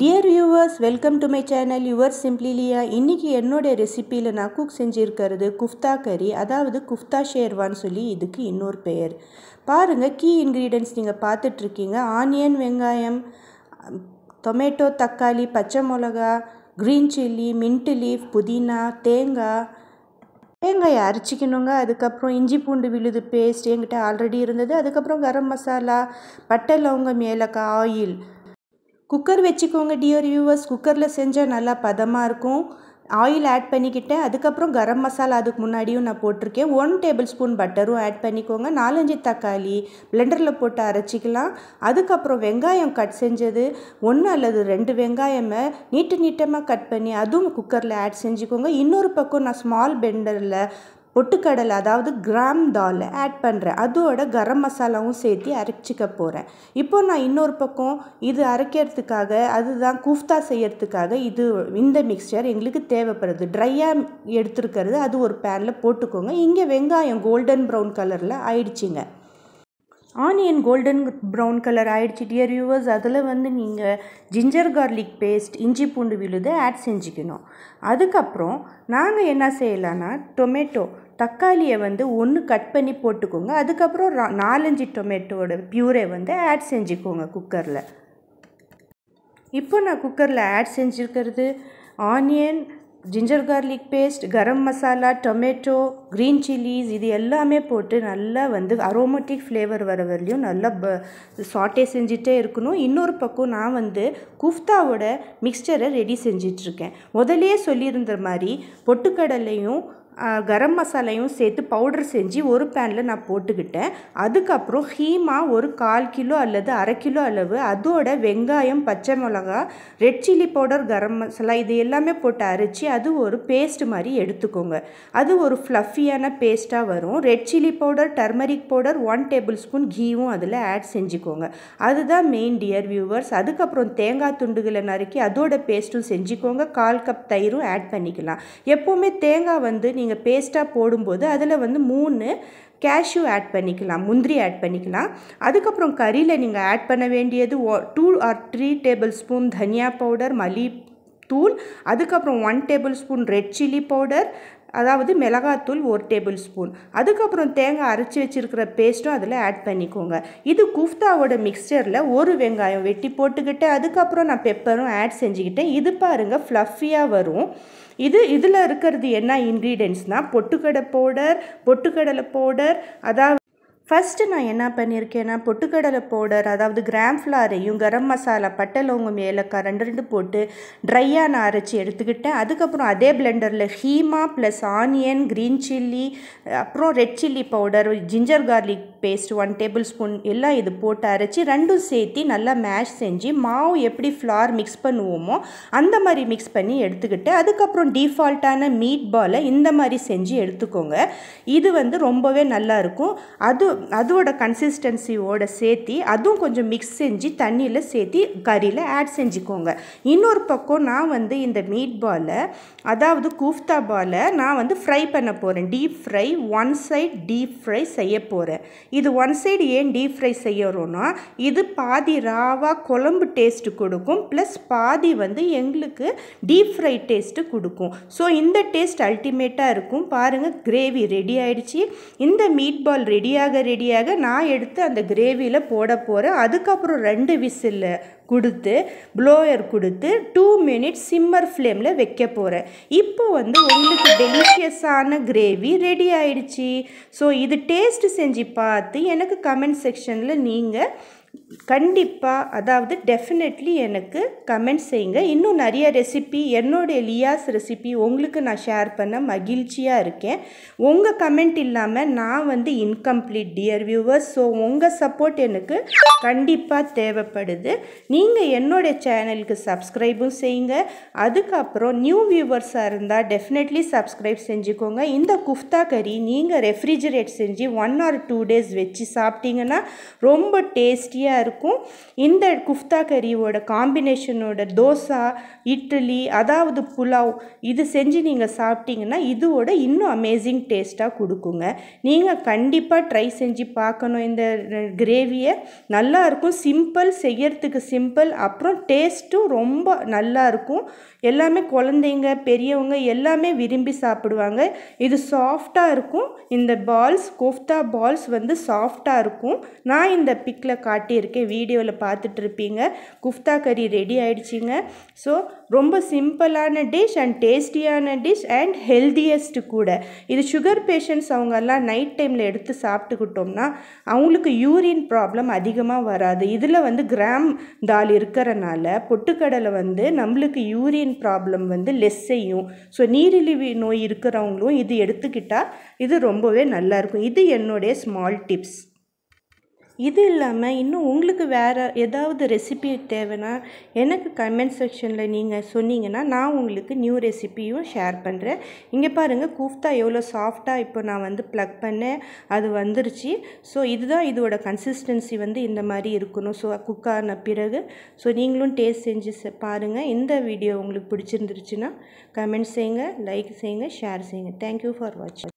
dear viewers welcome to my channel your சிம்பிளிலியா இன்றைக்கி என்னுடைய ரெசிப்பியில் நான் குக் செஞ்சுருக்கிறது குஃப்தா கறி அதாவது குஃப்தா ஷேர்வான்னு சொல்லி இதுக்கு இன்னொரு பெயர் பாருங்கள் கீ இன்க்ரீடியன்ஸ் நீங்கள் பார்த்துட்ருக்கீங்க ஆனியன் வெங்காயம் டொமேட்டோ தக்காளி பச்சை மிளகா க்ரீன் சில்லி மின்ட்டு லீஃப் புதினா தேங்காய் தேங்காயை அரைச்சிக்கணுங்க அதுக்கப்புறம் இஞ்சி பூண்டு விழுது பேஸ்ட் என்கிட்ட ஆல்ரெடி இருந்தது அதுக்கப்புறம் கரம் மசாலா பட்டை லவங்கம் ஏலக்காய் ஆயில் குக்கர் வச்சுக்கோங்க டியர் வியூவர்ஸ் குக்கரில் செஞ்சால் நல்லா பதமாக இருக்கும் ஆயில் ஆட் பண்ணிக்கிட்டேன் அதுக்கப்புறம் கரம் மசாலா அதுக்கு முன்னாடியும் நான் போட்டிருக்கேன் ஒன் டேபிள் ஸ்பூன் பட்டரும் ஆட் பண்ணிக்கோங்க நாலஞ்சு தக்காளி பிளெண்டரில் போட்டு அரைச்சிக்கலாம் அதுக்கப்புறம் வெங்காயம் கட் செஞ்சது ஒன்று அல்லது ரெண்டு வெங்காயமே நீட்டு நீட்டமாக கட் பண்ணி அதுவும் குக்கரில் ஆட் செஞ்சுக்கோங்க இன்னொரு பக்கம் நான் ஸ்மால் பெண்டரில் பொட்டுக்கடலை அதாவது கிராம் தால் ஆட் பண்ணுறேன் அதோட கரம் மசாலாவும் சேர்த்து அரைச்சிக்க போகிறேன் இப்போ நான் இன்னொரு பக்கம் இது அரைக்கிறதுக்காக அதுதான் குஃப்தா செய்யறதுக்காக இது இந்த மிக்சர் எங்களுக்கு தேவைப்படுது ட்ரையாக எடுத்துருக்கிறது அது ஒரு பேனில் போட்டுக்கோங்க இங்கே வெங்காயம் கோல்டன் ப்ரௌன் கலரில் ஆயிடுச்சிங்க ஆனியன் கோல்டன் ப்ரௌன் கலர் ஆகிடுச்சி டியர் வியூவர்ஸ் அதில் வந்து நீங்கள் ஜிஞ்சர் கார்லிக் பேஸ்ட் இஞ்சி பூண்டு விழுதை ஆட் செஞ்சுக்கணும் அதுக்கப்புறம் நாங்கள் என்ன செய்யலான்னா டொமேட்டோ தக்காளியை வந்து ஒன்று கட் பண்ணி போட்டுக்கோங்க அதுக்கப்புறம் நாலஞ்சு டொமேட்டோட பியூரை வந்து ஆட் செஞ்சுக்கோங்க குக்கரில் இப்போ நான் குக்கரில் ஆட் செஞ்சுருக்கிறது onion ginger garlic paste garam masala tomato green chillies இது எல்லாமே போட்டு நல்லா வந்து அரோமேட்டிக் ஃப்ளேவர் வர வரலையும் நல்லா ப சாட்டே செஞ்சுட்டே இருக்கணும் இன்னொரு பக்கம் நான் வந்து குஃப்தாவோட மிக்சரை ரெடி செஞ்சிட்ருக்கேன் முதலே சொல்லியிருந்த மாதிரி பொட்டுக்கடலையும் கரம் மசாலையும் சேர்த்து பவுடர் செஞ்சு ஒரு பேனில் நான் போட்டுக்கிட்டேன் அதுக்கப்புறம் ஹீமா ஒரு கால் கிலோ அல்லது அரை கிலோ அளவு அதோட வெங்காயம் பச்சை மிளகா red chilli powder garam masala இது எல்லாமே போட்டு அரைச்சி அது ஒரு பேஸ்ட் மாதிரி எடுத்துக்கோங்க அது ஒரு ஃப்ளஃபியான பேஸ்ட்டாக வரும் red chilli powder turmeric powder one tablespoon கீவும் அதில் ஆட் செஞ்சுக்கோங்க அதுதான் மெயின் டியர் வியூவர்ஸ் அதுக்கப்புறம் தேங்காய் துண்டுகளை நறுக்கி அதோட பேஸ்ட்டும் செஞ்சுக்கோங்க கால் கப் தயிரும் ஆட் பண்ணிக்கலாம் எப்போவுமே தேங்காய் வந்து நீங்கள் நீங்கள் பேஸ்ட்டாக போடும்போது அதில் வந்து மூணு கேஷ்யூ ஆட் பண்ணிக்கலாம் முந்திரி ஆட் பண்ணிக்கலாம் அதுக்கப்புறம் கறியில் நீங்கள் ஆட் பண்ண வேண்டியது two or three tablespoon தனியா பவுடர் மல்லி தூள் அதுக்கப்புறம் one tablespoon red chilli powder அதாவது மிளகாத்தூள் ஒரு டேபிள் ஸ்பூன் அதுக்கப்புறம் தேங்காய் அரைச்சி வச்சுருக்கிற பேஸ்ட்டும் அதில் ஆட் பண்ணிக்கோங்க இது குஃப்தாவோட மிக்சரில் ஒரு வெங்காயம் வெட்டி போட்டுக்கிட்டு அதுக்கப்புறம் நான் பெப்பரும் ஆட் செஞ்சுக்கிட்டேன் இது பாருங்கள் ஃப்ளஃபியாக வரும் இது இதில் இருக்கிறது என்ன இன்க்ரீடியன்ட்ஸ்னால் பொட்டுக்கடை பவுடர் பொட்டுக்கடலை பவுடர் அதாவது ஃபஸ்ட்டு நான் என்ன பண்ணியிருக்கேன்னா பொட்டுக்கடலை பவுடர் அதாவது கிராம் ஃப்ளாரையும் கரம் மசாலா பட்டை லவங்கம் ஏலக்காய் ரெண்டு ரெண்டு போட்டு ட்ரையாக நான் அரைச்சி எடுத்துக்கிட்டேன் அதுக்கப்புறம் அதே பிளெண்டரில் ஹீமா ப்ளஸ் ஆனியன் க்ரீன் சில்லி அப்புறம் red chilli powder ginger garlic paste one tablespoon எல்லாம் இது போட்டு அரைச்சி ரெண்டும் சேர்த்து நல்லா மேஷ் செஞ்சு மாவு எப்படி ஃப்ளார் மிக்ஸ் பண்ணுவோமோ அந்த மாதிரி மிக்ஸ் பண்ணி எடுத்துக்கிட்டு அதுக்கப்புறம் டிஃபால்ட்டான மீட் பாலை இந்த மாதிரி செஞ்சு எடுத்துக்கோங்க இது வந்து ரொம்பவே நல்லாயிருக்கும் அது அதோட கன்சிஸ்டன்சியோட சேர்த்து அதுவும் கொஞ்சம் மிக்ஸ் செஞ்சு தண்ணியில் சேர்த்து கறியில் ஆட் செஞ்சுக்கோங்க இன்னொரு பக்கம் நான் வந்து இந்த மீட் பாலை அதாவது கூஃப்தா பாலை நான் வந்து ஃப்ரை பண்ண போகிறேன் deep fry one side deep fry செய்ய போகிறேன் இது ஒன் சைடு ஏன் டீப் ஃப்ரை செய்யறோன்னா இது பாதி ராவாக குழம்பு டேஸ்ட்டு கொடுக்கும் ப்ளஸ் பாதி வந்து எங்களுக்கு டீப் ஃப்ரை டேஸ்ட்டு கொடுக்கும் ஸோ இந்த டேஸ்ட் அல்டிமேட்டாக இருக்கும் பாருங்கள் கிரேவி ரெடி ஆகிடுச்சி இந்த மீட் பால் ரெடியாக ரெடியாக நான் எடுத்து அந்த கிரேவியில் போட போகிறேன் அதுக்கப்புறம் ரெண்டு விசிலில் கொடுத்து ப்ளோயர் கொடுத்து டூ மினிட்ஸ் சிம்மர் ஃப்ளேமில் வைக்க போகிறேன் இப்போ வந்து உங்களுக்கு டெலிஷியஸான கிரேவி ரெடி ஆகிடுச்சி ஸோ இது டேஸ்ட்டு செஞ்சு பார்த்து பார்த்து எனக்கு கமெண்ட் செக்ஷனில் நீங்கள் கண்டிப்பாக அதாவது டெஃபினெட்லி எனக்கு கமெண்ட் செய்யுங்க இன்னும் நிறைய ரெசிபி என்னுடைய லியாஸ் ரெசிபி உங்களுக்கு நான் ஷேர் பண்ண மகிழ்ச்சியாக இருக்கேன் உங்கள் கமெண்ட் இல்லாமல் நான் வந்து இன்கம்ப்ளீட் டியர் வியூவர்ஸ் ஸோ உங்கள் சப்போர்ட் எனக்கு கண்டிப்பாக தேவைப்படுது நீங்கள் என்னுடைய சேனலுக்கு சப்ஸ்கிரைபும் செய்யுங்க அதுக்கப்புறம் நியூ வியூவர்ஸாக இருந்தால் டெஃபினெட்லி சப்ஸ்கிரைப் செஞ்சுக்கோங்க இந்த குஃப்தா கறி நீங்கள் ரெஃப்ரிஜிரேட் செஞ்சு ஒன் ஆர் டூ டேஸ் வச்சு சாப்பிட்டீங்கன்னா ரொம்ப டேஸ்டியாக டேஸ்ட்டாக இருக்கும் இந்த குஃப்தா கறியோட காம்பினேஷனோட தோசா இட்லி அதாவது புலாவ் இது செஞ்சு நீங்கள் சாப்பிட்டீங்கன்னா இதோட இன்னும் அமேசிங் டேஸ்ட்டாக கொடுக்குங்க நீங்கள் கண்டிப்பாக ட்ரை செஞ்சு பார்க்கணும் இந்த கிரேவியை நல்லாயிருக்கும் சிம்பிள் செய்யறதுக்கு சிம்பிள் அப்புறம் டேஸ்ட்டும் ரொம்ப நல்லாயிருக்கும் எல்லாமே குழந்தைங்க பெரியவங்க எல்லாமே விரும்பி சாப்பிடுவாங்க இது சாஃப்டாக இருக்கும் இந்த பால்ஸ் கோஃப்தா பால்ஸ் வந்து சாஃப்டாக இருக்கும் நான் இந்த பிக்கில் காட்டியிருக்கேன் இருக்கேன் வீடியோவில் பார்த்துட்ருப்பீங்க குஃப்தா கறி ரெடி ஆயிடுச்சிங்க ஸோ ரொம்ப சிம்பிளான டிஷ் அண்ட் டேஸ்டியான டிஷ் அண்ட் ஹெல்தியஸ்ட் கூட இது சுகர் பேஷண்ட்ஸ் அவங்கெல்லாம் நைட் டைமில் எடுத்து சாப்பிட்டுக்கிட்டோம்னா அவங்களுக்கு யூரின் ப்ராப்ளம் அதிகமாக வராது இதில் வந்து கிராம் தால் இருக்கிறனால பொட்டுக்கடலை வந்து நம்மளுக்கு யூரின் ப்ராப்ளம் வந்து லெஸ் செய்யும் ஸோ நீரிழிவு நோய் இருக்கிறவங்களும் இது எடுத்துக்கிட்டால் இது ரொம்பவே நல்லாயிருக்கும் இது என்னுடைய ஸ்மால் டிப்ஸ் இது இல்லாமல் இன்னும் உங்களுக்கு வேறு ஏதாவது ரெசிபி தேவைன்னா எனக்கு கமெண்ட் செக்ஷனில் நீங்கள் சொன்னீங்கன்னா நான் உங்களுக்கு நியூ ரெசிப்பியும் ஷேர் பண்ணுறேன் இங்கே பாருங்கள் கூஃப்தா எவ்வளோ சாஃப்டாக இப்போ நான் வந்து ப்ளக் பண்ணேன் அது வந்துருச்சு ஸோ இதுதான் இதோட கன்சிஸ்டன்சி வந்து இந்த மாதிரி இருக்கணும் ஸோ குக் ஆன பிறகு ஸோ நீங்களும் டேஸ்ட் செஞ்சு பாருங்கள் இந்த வீடியோ உங்களுக்கு பிடிச்சிருந்துருச்சுன்னா கமெண்ட் செய்யுங்க லைக் செய்யுங்க ஷேர் செய்யுங்க தேங்க்யூ ஃபார் வாட்சிங்